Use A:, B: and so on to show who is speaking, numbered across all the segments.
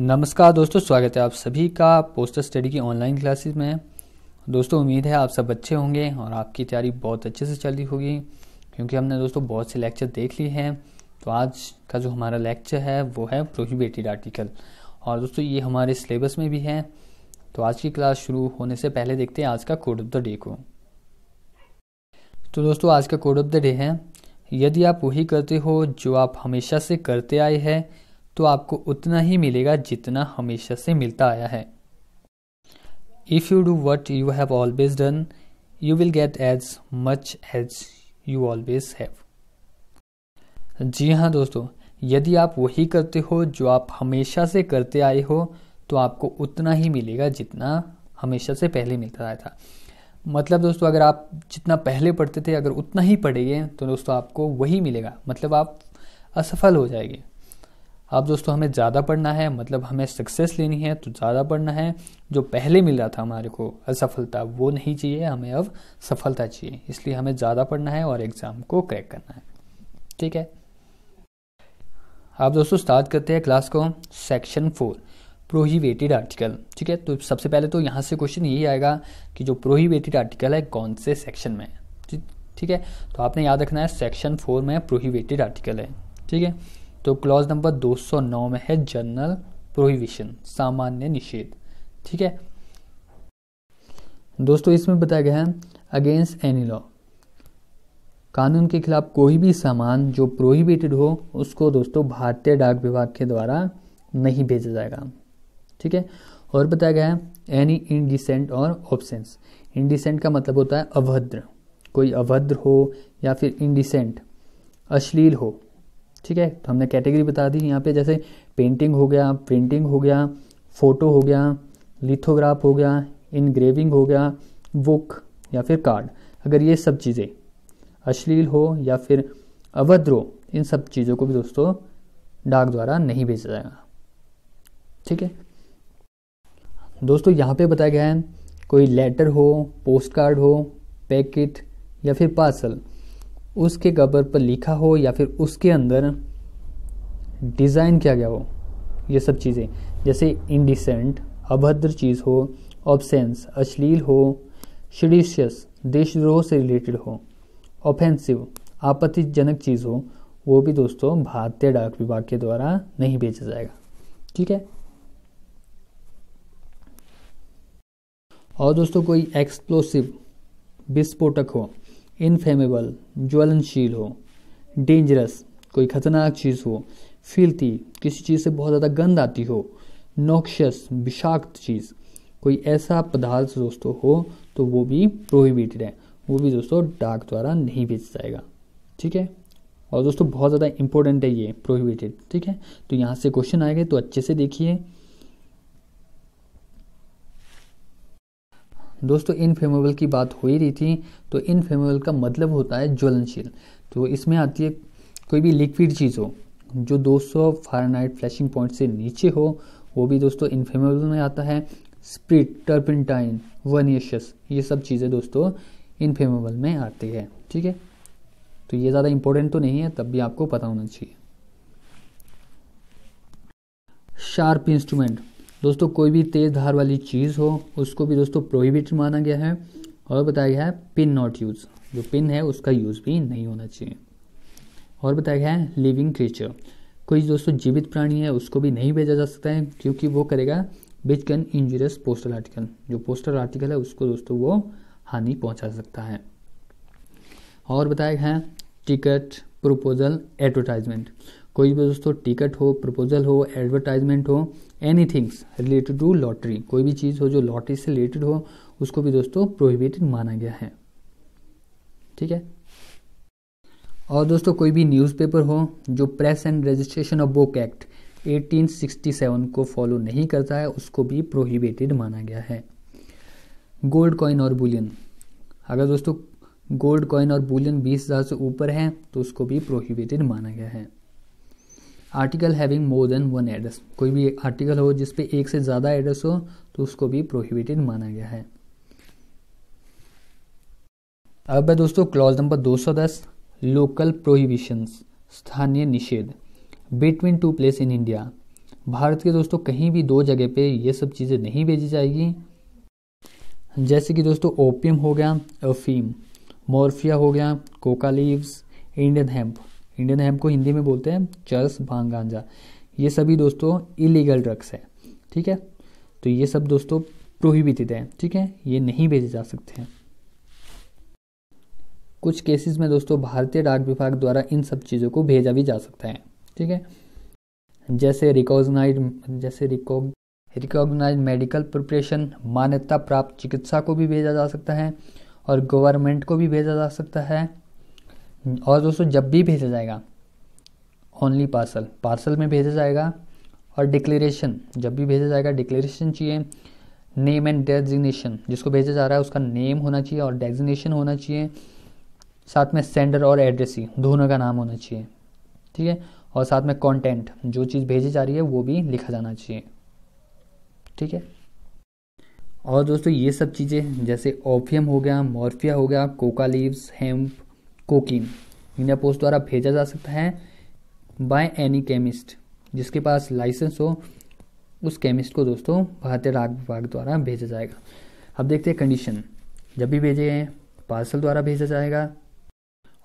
A: नमस्कार दोस्तों स्वागत है आप सभी का पोस्टर स्टडी की ऑनलाइन क्लासेस में दोस्तों उम्मीद है आप सब अच्छे होंगे और आपकी तैयारी बहुत अच्छे से चल रही होगी क्योंकि हमने दोस्तों बहुत से लेक्चर देख लिए हैं तो आज का जो हमारा लेक्चर है वो है प्रोहिबेटेड आर्टिकल और दोस्तों ये हमारे सिलेबस में भी है तो आज की क्लास शुरू होने से पहले देखते हैं आज का कोड ऑफ द डे को तो दोस्तों आज का कोड ऑफ द डे है यदि आप वही करते हो जो आप हमेशा से करते आए हैं तो आपको उतना ही मिलेगा जितना हमेशा से मिलता आया है if you do what you have always done you will get as much as you always have जी हाँ दोस्तों यदि आप वही करते हो जो आप हमेशा से करते आए हो तो आपको उतना ही मिलेगा जितना हमेशा से पहले मिलता आया था मतलब दोस्तों अगर आप जितना पहले पढ़ते थे अगर उतना ही पढ़ेंगे तो दोस्तों आपको वही मिलेगा मतलब आप असफल हो जाएंगे अब दोस्तों हमें ज़्यादा पढ़ना है मतलब हमें सक्सेस लेनी है तो ज़्यादा पढ़ना है जो पहले मिल रहा था हमारे को असफलता वो नहीं चाहिए हमें अब सफलता चाहिए इसलिए हमें ज़्यादा पढ़ना है और एग्ज़ाम को क्रैक करना है ठीक है आप दोस्तों स्टार्ट करते हैं क्लास को सेक्शन फोर प्रोहिबेटेड आर्टिकल ठीक है तो सबसे पहले तो यहाँ से क्वेश्चन यही आएगा कि जो प्रोहिबेटेड आर्टिकल है कौन से सेक्शन में ठीक है तो आपने याद रखना है सेक्शन फोर में प्रोहिबेटेड आर्टिकल है ठीक है तो क्लॉज नंबर 209 में है जनरल प्रोहिबिशन सामान्य निषेध ठीक है दोस्तों इसमें बताया गया है अगेंस्ट एनी लॉ कानून के खिलाफ कोई भी सामान जो प्रोहिबिटेड हो उसको दोस्तों भारतीय डाक विभाग के द्वारा नहीं भेजा जाएगा ठीक है और बताया गया है एनी इनडिसेंट और ऑप्शंस इनडिसेंट का मतलब होता है अभद्र कोई अभद्र हो या फिर इनडिसेंट अश्लील हो ठीक है तो हमने कैटेगरी बता दी यहाँ पे जैसे पेंटिंग हो गया प्रिंटिंग हो गया फोटो हो गया लिथोग्राफ हो गया इनग्रेविंग हो गया बुक या फिर कार्ड अगर ये सब चीज़ें अश्लील हो या फिर अवध हो इन सब चीज़ों को भी दोस्तों डाक द्वारा नहीं भेजा जाएगा ठीक है दोस्तों यहाँ पे बताया गया है कोई लेटर हो पोस्ट कार्ड हो पैकेट या फिर पार्सल उसके कबर पर लिखा हो या फिर उसके अंदर डिज़ाइन किया गया हो ये सब चीज़ें जैसे इंडिसेंट अभद्र चीज़ हो ऑबसेंस अश्लील हो शडिशियस देशद्रोह से रिलेटेड हो ऑफेंसिव आपत्तिजनक चीज़ हो वो भी दोस्तों भारतीय डाक विभाग के द्वारा नहीं भेजा जाएगा ठीक है और दोस्तों कोई एक्सप्लोसिव विस्फोटक हो इनफेमेबल ज्वलनशील हो डेंजरस कोई खतरनाक चीज़ हो फिल्ती किसी चीज़ से बहुत ज़्यादा गंद आती हो नोक्शस विषाक्त चीज़ कोई ऐसा पदार्थ दोस्तों हो तो वो भी प्रोहिबिटेड है वो भी दोस्तों डाक द्वारा नहीं बेचा जाएगा ठीक है और दोस्तों बहुत ज़्यादा इंपॉर्टेंट है ये प्रोहिबिटेड ठीक है तो यहाँ से क्वेश्चन आएगा तो अच्छे से देखिए दोस्तों इनफेमेबल की बात हो ही रही थी तो इनफेमेबल का मतलब होता है ज्वलनशील तो इसमें आती है कोई भी लिक्विड चीज़ हो जो 200 सौ फारेनहाइट फ्लैशिंग पॉइंट से नीचे हो वो भी दोस्तों इनफेमेबल में आता है स्प्रिट टर्पिनटाइन वनियशस ये सब चीज़ें दोस्तों इनफेमेबल में आती है ठीक है तो ये ज़्यादा इंपॉर्टेंट तो नहीं है तब भी आपको पता होना चाहिए शार्प इंस्ट्रूमेंट दोस्तों कोई भी तेज़ धार वाली चीज़ हो उसको भी दोस्तों प्रोहिबिट माना गया है और बताया गया है पिन नॉट यूज़ जो पिन है उसका यूज़ भी नहीं होना चाहिए और बताया गया है लिविंग क्रिएचर कोई दोस्तों जीवित प्राणी है उसको भी नहीं भेजा जा सकता है क्योंकि वो करेगा which can injurious postal article जो पोस्टल आर्टिकल है उसको दोस्तों वो हानि पहुंचा सकता है और बताया गया है टिकट प्रपोजल एडवर्टाइजमेंट कोई भी दोस्तों टिकट हो प्रपोजल हो एडवर्टाइजमेंट हो any things related to lottery कोई भी चीज़ हो जो लॉटरी से रिलेटेड हो उसको भी दोस्तों प्रोहिबिटेड माना गया है ठीक है और दोस्तों कोई भी न्यूज़पेपर हो जो press and registration of book act 1867 को फॉलो नहीं करता है उसको भी प्रोहिबिटेड माना गया है गोल्ड कॉइन और बुलियन अगर दोस्तों गोल्ड कॉइन और बुलियन बीस हज़ार से ऊपर है तो उसको भी प्रोहिबिटेड माना गया है article having more than one address कोई भी आर्टिकल हो जिसपे एक से ज़्यादा एड्रेस हो तो उसको भी प्रोहिबिटेड माना गया है अब है दोस्तों क्लॉज नंबर 210 लोकल प्रोहिबिशंस स्थानीय निषेध between two place in India भारत के दोस्तों कहीं भी दो जगह पे ये सब चीज़ें नहीं भेजी जाएगी जैसे कि दोस्तों ओपियम हो गया अफीम मोरफिया हो गया coca leaves Indian hemp Indian hemp को हिंदी में बोलते हैं चरस भांग गांजा ये सभी दोस्तों इलीगल ड्रग्स है ठीक है तो ये सब दोस्तों प्रोहिबिटेड हैं ठीक है ये नहीं भेजे जा सकते हैं कुछ केसेस में दोस्तों भारतीय डाक विभाग द्वारा इन सब चीज़ों को भेजा भी जा सकता है ठीक है जैसे रिकॉग्नाइज जैसे रिकॉग रिकॉग्नाइज मेडिकल प्रिपरेशन मान्यता प्राप्त चिकित्सा को भी भेजा जा सकता है और गवर्नमेंट को भी भेजा जा सकता है और दोस्तों जब भी भेजा जाएगा ओनली पार्सल पार्सल में भेजा जाएगा और डिक्लेरेशन जब भी भेजा जाएगा डिक्लेरेशन चाहिए नेम एंड डेजिग्नेशन जिसको भेजा जा रहा है उसका नेम होना चाहिए और डेजिग्नेशन होना चाहिए साथ में सेंडर और एड्रेस ही दोनों का नाम होना चाहिए ठीक है और साथ में कंटेंट जो चीज़ भेजी जा रही है वो भी लिखा जाना चाहिए ठीक है और दोस्तों ये सब चीज़ें जैसे ओफियम हो गया मॉर्फिया हो गया coca leaves hemp cocaine India post द्वारा भेजा जा सकता है बाय एनी केमिस्ट जिसके पास लाइसेंस हो उस केमिस्ट को दोस्तों भारतीय डाक विभाग द्वारा भेजा जाएगा अब देखते हैं कंडीशन जब भी भेजे हैं पार्सल द्वारा भेजा जाएगा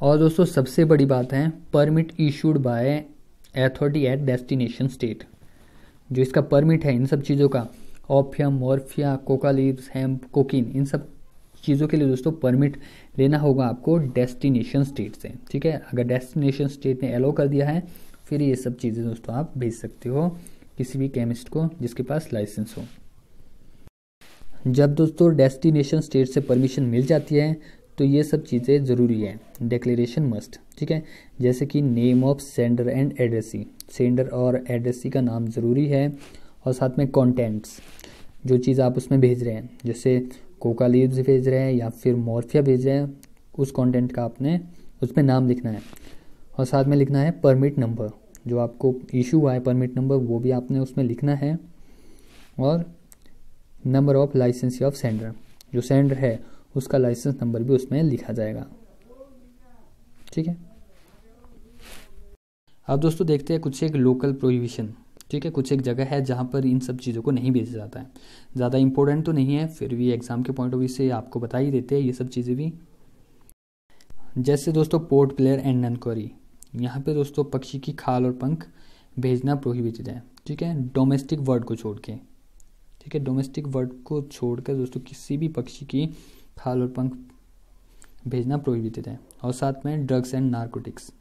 A: और दोस्तों सबसे बड़ी बात है permit issued by authority at destination state जो इसका परमिट है इन सब चीज़ों का ऑफिया morphia coca leaves hemp cocaine इन सब चीज़ों के लिए दोस्तों परमिट लेना होगा आपको डेस्टिनेशन स्टेट से ठीक है अगर डेस्टिनेशन स्टेट ने एलो कर दिया है फिर ये सब चीज़ें दोस्तों आप भेज सकते हो किसी भी केमिस्ट को जिसके पास लाइसेंस हो जब दोस्तों डेस्टिनेशन स्टेट से परमिशन मिल जाती है तो ये सब चीज़ें ज़रूरी है डिक्लेरेशन मस्ट ठीक है जैसे कि name of sender and addressee sender और एड्रेसी का नाम ज़रूरी है और साथ में कॉन्टेंट्स जो चीज़ आप उसमें भेज रहे हैं जैसे कोका लीव्स भेज रहे हैं या फिर मॉर्फिया भेज रहे हैं उस कंटेंट का आपने उसमें नाम लिखना है और साथ में लिखना है परमिट नंबर जो आपको इशू हुआ है परमिट नंबर वो भी आपने उसमें लिखना है और number of licence of sender जो सेंडर है उसका लाइसेंस नंबर भी उसमें लिखा जाएगा ठीक है अब दोस्तों देखते हैं कुछ एक लोकल प्रोहिबिशन ठीक है कुछ एक जगह है जहाँ पर इन सब चीज़ों को नहीं भेजा जाता है ज़्यादा इंपॉर्टेंट तो नहीं है फिर भी एग्ज़ाम के पॉइंट ऑफ व्यू से आपको बता ही देते हैं ये सब चीज़ें भी जैसे दोस्तों पोर्ट प्लेयर एंड ननकोरी यहाँ पे दोस्तों पक्षी की खाल और पंख भेजना प्रोहिबिटेड है ठीक है डोमेस्टिक वर्ड को छोड़ के ठीक है डोमेस्टिक वर्ड को छोड़कर दोस्तों किसी भी पक्षी की खाल और पंख भेजना प्रोहिबिटेड है और साथ में ड्रग्स एंड नार्कोटिक्स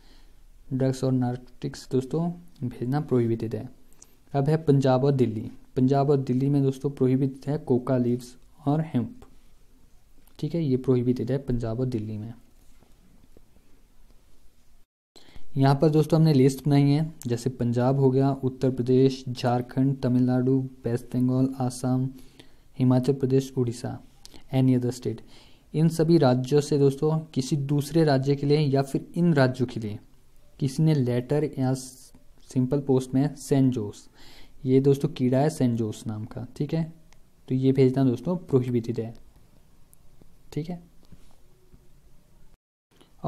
A: ड्रग्स और नार्कोटिक्स दोस्तों भेजना प्रोहिबिटेड है अब है पंजाब और दिल्ली पंजाब और दिल्ली में दोस्तों प्रोहिबिटेड है कोका लीव्स और हेम्प ठीक है ये प्रोहिबिटेड है पंजाब और दिल्ली में यहाँ पर दोस्तों हमने लिस्ट बनाई है जैसे पंजाब हो गया Uttar Pradesh Jharkhand Tamil Nadu West Bengal Assam Himachal Pradesh Orissa any other state इन सभी राज्यों से दोस्तों किसी दूसरे राज्य के लिए या फिर इन राज्यों के लिए किसी ने लेटर या सिंपल पोस्ट में है सेंजोस ये दोस्तों कीड़ा है सेंजोस नाम का ठीक है तो ये भेजना दोस्तों प्रोहिबिटेड है ठीक है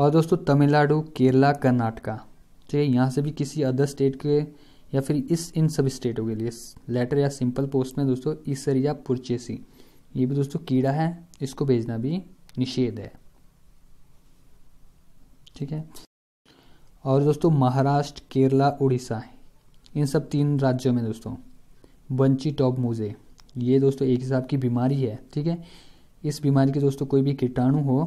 A: और दोस्तों तमिलनाडु केरला कर्नाटका ठीक है यहाँ से भी किसी अदर स्टेट के या फिर इस इन सब स्टेटों के लिए लेटर या सिंपल पोस्ट में दोस्तों ईसर या पुरचेसी ये भी दोस्तों कीड़ा है इसको भेजना भी निषेध है ठीक है और दोस्तों महाराष्ट्र केरला उड़ीसा इन सब तीन राज्यों में दोस्तों बंची टॉप मोजे ये दोस्तों एक हिसाब की बीमारी है ठीक है इस बीमारी के दोस्तों कोई भी कीटाणु हो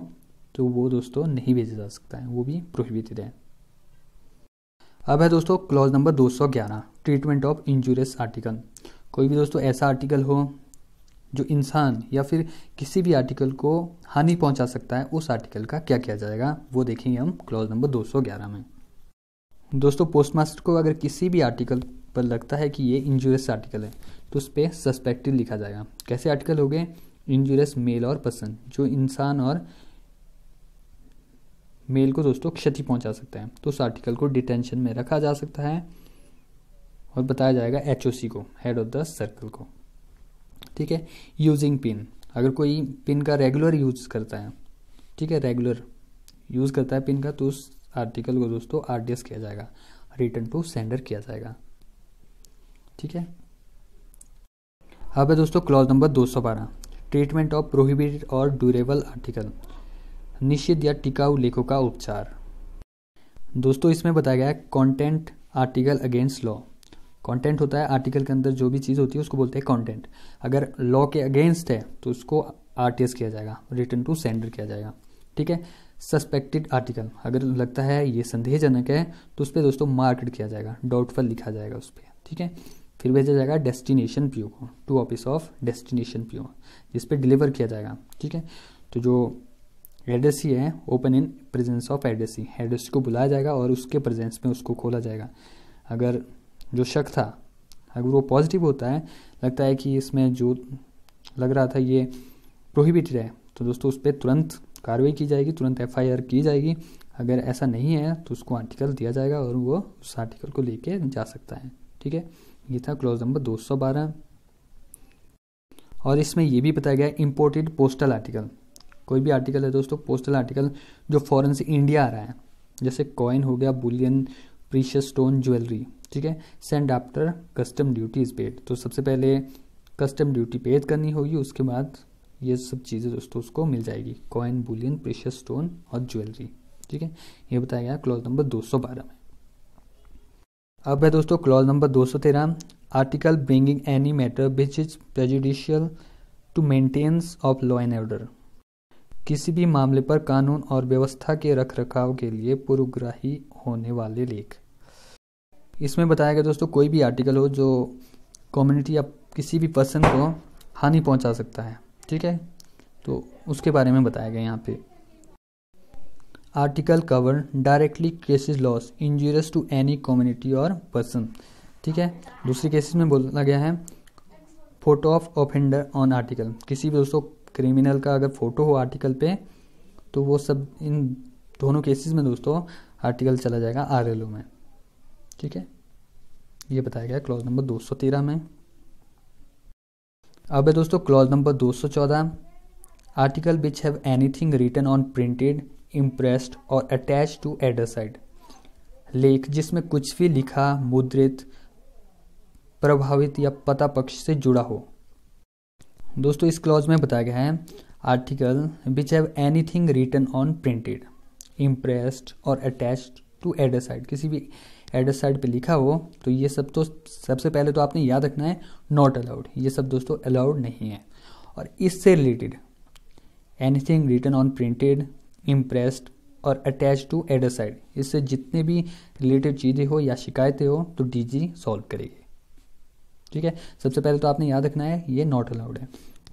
A: तो वो दोस्तों नहीं भेजा जा सकता है वो भी प्रोहिबिटेड है अब है दोस्तों clause number 211 treatment of injurious article कोई भी दोस्तों ऐसा आर्टिकल हो जो इंसान या फिर किसी भी आर्टिकल को हानि पहुंचा सकता है उस आर्टिकल का क्या किया जाएगा वो देखेंगे हम क्लॉज नंबर 211 में दोस्तों पोस्टमास्टर को अगर किसी भी आर्टिकल पर लगता है कि ये इंजूरियस आर्टिकल है तो उस पर सस्पेक्टिव लिखा जाएगा कैसे आर्टिकल हो गए इंजूरियस मेल और पर्सन जो इंसान और मेल को दोस्तों क्षति पहुंचा सकता है तो उस आर्टिकल को डिटेंशन में रखा जा सकता है और बताया जाएगा एच को हेड ऑफ द सर्कल को ठीक है यूजिंग पिन अगर कोई पिन का रेगुलर यूज करता है ठीक है रेगुलर यूज़ करता है पिन का तो उस आर्टिकल को दोस्तों आर किया जाएगा रिटर्न टू सेंडर किया जाएगा ठीक है अब है दोस्तों clause number 212 treatment of prohibited और ड्यूरेबल आर्टिकल निषिद्ध या टिकाऊ लेखों का उपचार दोस्तों इसमें बताया गया है content article against law content होता है आर्टिकल के अंदर जो भी चीज़ होती है उसको बोलते हैं कंटेंट अगर लॉ के अगेंस्ट है तो उसको आर किया जाएगा रिटर्न टू सेंडर किया जाएगा ठीक है सस्पेक्टेड आर्टिकल अगर लगता है ये संदेहजनक है तो उस पर दोस्तों मार्केट किया जाएगा डाउटफुल लिखा जाएगा उस पर ठीक है फिर भेजा जाएगा डेस्टिनेशन पीओ को to office of destination PO जिस पर डिलीवर किया जाएगा ठीक है तो जो एड्रेस ही है open in presence of addressee address को बुलाया जाएगा और उसके प्रेजेंस में उसको खोला जाएगा अगर जो शक था अगर वो पॉजिटिव होता है लगता है कि इसमें जो लग रहा था ये प्रोहिबिटेड है तो दोस्तों उस पर तुरंत कार्रवाई की जाएगी तुरंत एफ की जाएगी अगर ऐसा नहीं है तो उसको आर्टिकल दिया जाएगा और वो उस आर्टिकल को लेके जा सकता है ठीक है ये था क्लॉज नंबर 212 और इसमें ये भी बताया गया इम्पोर्टेड पोस्टल आर्टिकल कोई भी आर्टिकल है दोस्तों पोस्टल आर्टिकल जो फॉरन से इंडिया आ रहा है जैसे कॉइन हो गया बुलियन प्रीशियस स्टोन ज्वेलरी ठीक है send after custom duty is paid तो सबसे पहले कस्टम ड्यूटी पेड करनी होगी उसके बाद ये सब चीज़ें दोस्तों उसको मिल जाएगी कॉइन बुलियन प्रेशर स्टोन और ज्वेलरी ठीक है ये बताया गया क्लॉज नंबर दो बारह में अब है दोस्तों क्लॉज नंबर दो सौ तेरह article bringing any matter which is prejudicial to maintenance of law and order किसी भी मामले पर कानून और व्यवस्था के रख रखाव के लिए पूर्वग्राही होने वाले लेख इसमें बताया गया दोस्तों कोई भी आर्टिकल हो जो कम्युनिटी या किसी भी पर्सन को हानि पहुंचा सकता है ठीक है तो उसके बारे में बताया गया यहाँ पे article cover directly cases loss injurious to any community और पर्सन ठीक है दूसरी केसेस में बोला गया है photo of offender on article किसी भी दोस्तों क्रिमिनल का अगर फोटो हो आर्टिकल पे तो वो सब इन दोनों केसेस में दोस्तों आर्टिकल चला जाएगा आर में ठीक है ये बताया गया क्लॉज नंबर दो में अब है दोस्तों clause number 214 article which have anything written on printed impressed और अटैच टू एडर साइड लेख जिसमें कुछ भी लिखा मुद्रित प्रभावित या पता पक्ष से जुड़ा हो दोस्तों इस क्लॉज में बताया गया है article which have anything written on printed impressed और अटैच टू एडर साइड किसी भी एड्रेस साइड पे लिखा हो तो ये सब तो सबसे पहले तो आपने याद रखना है नॉट अलाउड ये सब दोस्तों अलाउड नहीं है और इससे related anything written on printed impressed और अटैच टू एडर साइड इससे जितने भी रिलेटेड चीज़ें हो या शिकायतें हो तो डी सॉल्व करेगी ठीक है सबसे पहले तो आपने याद रखना है ये नॉट अलाउड है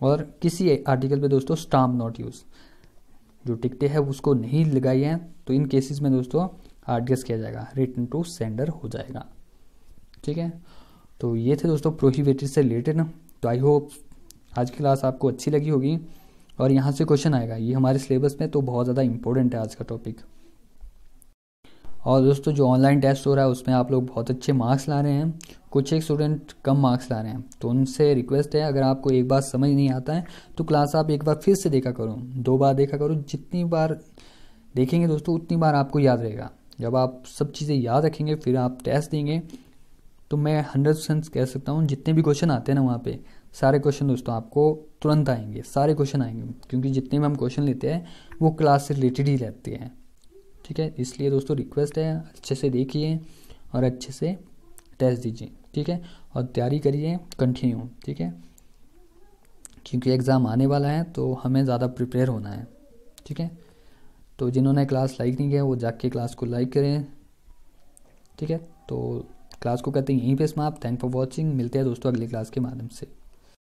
A: और किसी आर्टिकल पे दोस्तों स्टाम्प नॉट यूज़ जो टिकटें है उसको नहीं लगाई है तो इन केसेस में दोस्तों एड्रेस किया जाएगा रिटर्न टू सेंडर हो जाएगा ठीक है तो ये थे दोस्तों प्रोहिबिटेड से रिलेटेड ना तो आई होप आज की क्लास आपको अच्छी लगी होगी और यहाँ से क्वेश्चन आएगा ये हमारे सिलेबस में तो बहुत ज़्यादा इंपॉर्टेंट है आज का टॉपिक और दोस्तों जो ऑनलाइन टेस्ट हो रहा है उसमें आप लोग बहुत अच्छे मार्क्स ला रहे हैं कुछ एक स्टूडेंट कम मार्क्स ला रहे हैं तो उनसे रिक्वेस्ट है अगर आपको एक बार समझ नहीं आता है तो क्लास आप एक बार फिर से देखा करो दो बार देखा करो जितनी बार देखेंगे दोस्तों उतनी बार आपको याद रहेगा जब आप सब चीज़ें याद रखेंगे फिर आप टेस्ट देंगे तो मैं हंड्रेड परसेंट कह सकता हूँ जितने भी क्वेश्चन आते हैं ना वहाँ पे सारे क्वेश्चन दोस्तों आपको तुरंत आएंगे सारे क्वेश्चन आएंगे क्योंकि जितने भी हम क्वेश्चन लेते हैं वो क्लास से रिलेटेड ही रहते हैं ठीक है इसलिए दोस्तों रिक्वेस्ट है अच्छे से देखिए और अच्छे से टेस्ट दीजिए ठीक है और तैयारी करिए कंटिन्यू ठीक है क्योंकि एग्ज़ाम आने वाला है तो हमें ज़्यादा प्रिपेयर होना है ठीक है तो जिन्होंने क्लास लाइक नहीं किया वो जाके क्लास को लाइक करें ठीक है तो क्लास को कहते हैं यहीं पे समाप्त थैंक फॉर वॉचिंग मिलते हैं दोस्तों अगली क्लास के माध्यम से